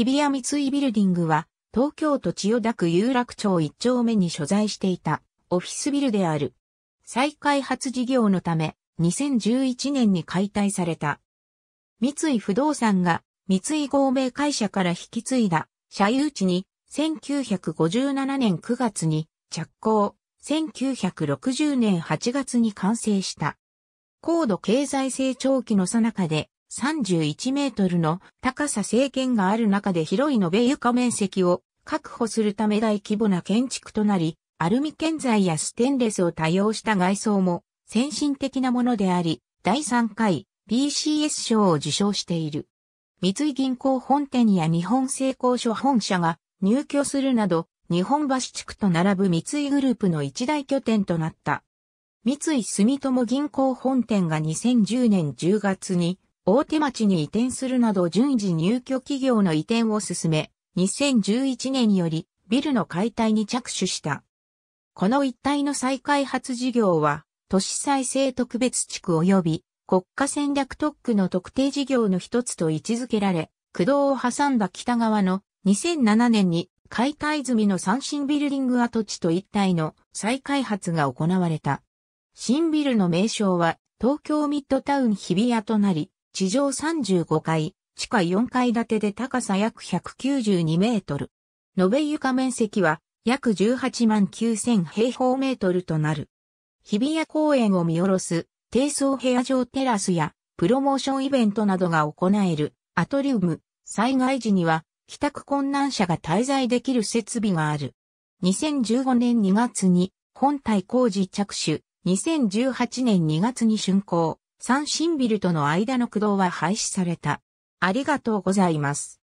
日比谷三井ビルディングは、東京都千代田区有楽町一丁目に所在していたオフィスビルである。再開発事業のため、2011年に解体された。三井不動産が三井合名会社から引き継いだ社有地に1957年9月に着工、1960年8月に完成した。高度経済成長期の最中で31メートルの高さ制限がある中で広い延べ床面積を確保するため大規模な建築となり、アルミ建材やステンレスを多用した外装も先進的なものであり、第3回 BCS 賞を受賞している。三井銀行本店や日本製鋼所本社が入居するなど、日本橋地区と並ぶ三井グループの一大拠点となった。三井住友銀行本店が2010年10月に大手町に移転するなど順次入居企業の移転を進め、2011年よりビルの解体に着手した。この一帯の再開発事業は、都市再生特別地区及び国家戦略特区の特定事業の一つと位置づけられ、駆動を挟んだ北側の2007年に解体済みの三新ビルディング跡地と一帯の再開発が行われた。新ビルの名称は東京ミッドタウン日比谷となり、地上35階、地下4階建てで高さ約192メートル。延べ床面積は約18万9000平方メートルとなる。日比谷公園を見下ろす低層部屋上テラスやプロモーションイベントなどが行えるアトリウム、災害時には帰宅困難者が滞在できる設備がある。2015年2月に本体工事着手、2018年2月に竣工。三ンビルとの間の駆動は廃止された。ありがとうございます。